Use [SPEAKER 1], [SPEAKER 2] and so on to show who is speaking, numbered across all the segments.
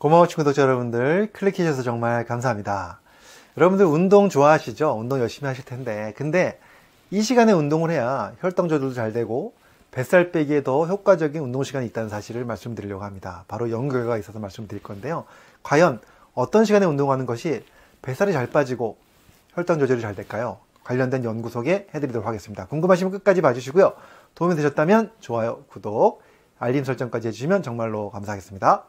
[SPEAKER 1] 고마워 친구독자 여러분들 클릭해주셔서 정말 감사합니다. 여러분들 운동 좋아하시죠? 운동 열심히 하실 텐데 근데 이 시간에 운동을 해야 혈당 조절도 잘 되고 뱃살 빼기에 더 효과적인 운동 시간이 있다는 사실을 말씀드리려고 합니다. 바로 연구가 있어서 말씀드릴 건데요. 과연 어떤 시간에 운동하는 것이 뱃살이 잘 빠지고 혈당 조절이 잘 될까요? 관련된 연구 소개 해드리도록 하겠습니다. 궁금하시면 끝까지 봐주시고요. 도움이 되셨다면 좋아요, 구독, 알림 설정까지 해주시면 정말로 감사하겠습니다.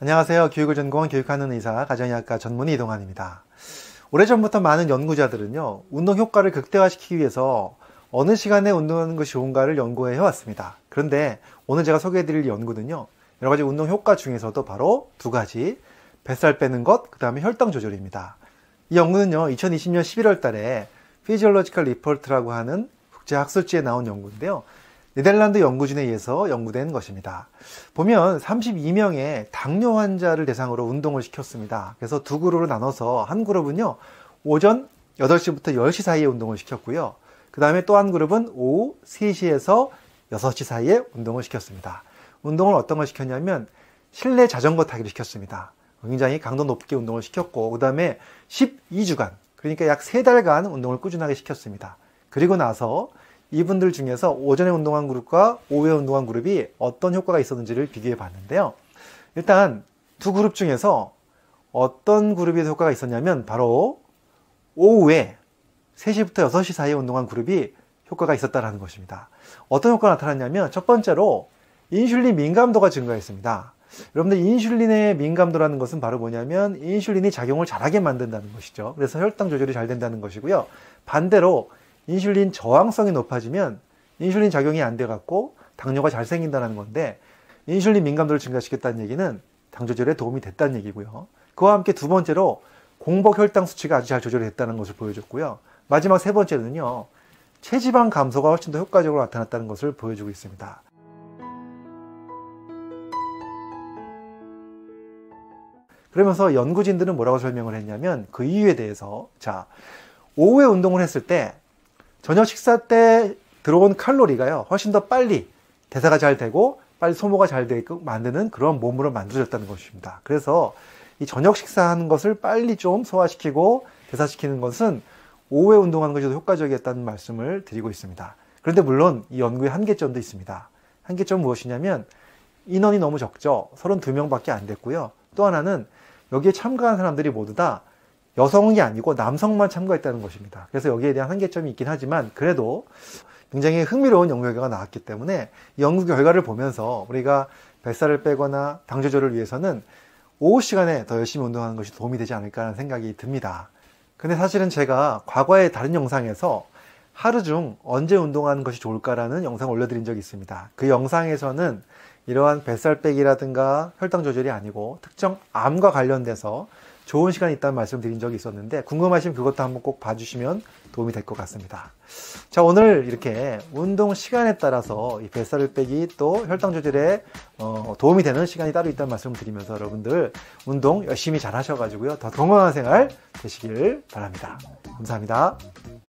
[SPEAKER 1] 안녕하세요. 교육을 전공한 교육하는 의사, 가정의학과 전문의 이동환입니다. 오래전부터 많은 연구자들은요, 운동 효과를 극대화시키기 위해서 어느 시간에 운동하는 것이 좋은가를 연구해 왔습니다. 그런데 오늘 제가 소개해드릴 연구는요, 여러 가지 운동 효과 중에서도 바로 두 가지, 뱃살 빼는 것, 그 다음에 혈당 조절입니다. 이 연구는요, 2020년 11월 달에 피지올로지컬 리포트라고 하는 국제학술지에 나온 연구인데요. 네덜란드 연구진에 의해서 연구된 것입니다. 보면 32명의 당뇨 환자를 대상으로 운동을 시켰습니다. 그래서 두 그룹으로 나눠서 한 그룹은요, 오전 8시부터 10시 사이에 운동을 시켰고요. 그 다음에 또 한 그룹은 오후 3시에서 6시 사이에 운동을 시켰습니다. 운동을 어떤 걸 시켰냐면 실내 자전거 타기를 시켰습니다. 굉장히 강도 높게 운동을 시켰고, 그 다음에 12주간, 그러니까 약 3달간 운동을 꾸준하게 시켰습니다. 그리고 나서 이분들 중에서 오전에 운동한 그룹과 오후에 운동한 그룹이 어떤 효과가 있었는지를 비교해 봤는데요. 일단 두 그룹 중에서 어떤 그룹이 효과가 있었냐면 바로 오후에 3시부터 6시 사이에 운동한 그룹이 효과가 있었다라는 것입니다. 어떤 효과가 나타났냐면 첫 번째로 인슐린 민감도가 증가했습니다. 여러분들 인슐린의 민감도라는 것은 바로 뭐냐면 인슐린이 작용을 잘하게 만든다는 것이죠. 그래서 혈당 조절이 잘 된다는 것이고요. 반대로 인슐린 저항성이 높아지면 인슐린 작용이 안 돼 갖고 당뇨가 잘 생긴다는 건데 인슐린 민감도를 증가시켰다는 얘기는 당 조절에 도움이 됐다는 얘기고요. 그와 함께 두 번째로 공복 혈당 수치가 아주 잘 조절됐다는 것을 보여줬고요. 마지막 세 번째는요. 체지방 감소가 훨씬 더 효과적으로 나타났다는 것을 보여주고 있습니다. 그러면서 연구진들은 뭐라고 설명을 했냐면 그 이유에 대해서 자, 오후에 운동을 했을 때 저녁 식사 때 들어온 칼로리가요 훨씬 더 빨리 대사가 잘 되고 빨리 소모가 잘되게 만드는 그런 몸으로 만들어졌다는 것입니다. 그래서 이 저녁 식사하는 것을 빨리 좀 소화시키고 대사시키는 것은 오후에 운동하는 것이 더 효과적이었다는 말씀을 드리고 있습니다. 그런데 물론 이 연구의 한계점도 있습니다. 한계점 무엇이냐면 인원이 너무 적죠. 32명밖에 안 됐고요. 또 하나는 여기에 참가한 사람들이 모두 다 여성이 아니고 남성만 참가했다는 것입니다. 그래서 여기에 대한 한계점이 있긴 하지만 그래도 굉장히 흥미로운 연구 결과가 나왔기 때문에 연구 결과를 보면서 우리가 뱃살을 빼거나 당 조절을 위해서는 오후 시간에 더 열심히 운동하는 것이 도움이 되지 않을까라는 생각이 듭니다. 근데 사실은 제가 과거에 다른 영상에서 하루 중 언제 운동하는 것이 좋을까라는 영상을 올려드린 적이 있습니다. 그 영상에서는 이러한 뱃살 빼기라든가 혈당 조절이 아니고 특정 암과 관련돼서 좋은 시간이 있다는 말씀 드린 적이 있었는데 궁금하시면 그것도 한번 꼭 봐주시면 도움이 될 것 같습니다. 자 오늘 이렇게 운동 시간에 따라서 이 뱃살을 빼기 또 혈당 조절에 어, 도움이 되는 시간이 따로 있다는 말씀을 드리면서 여러분들 운동 열심히 잘 하셔가지고요 더 건강한 생활 되시길 바랍니다. 감사합니다.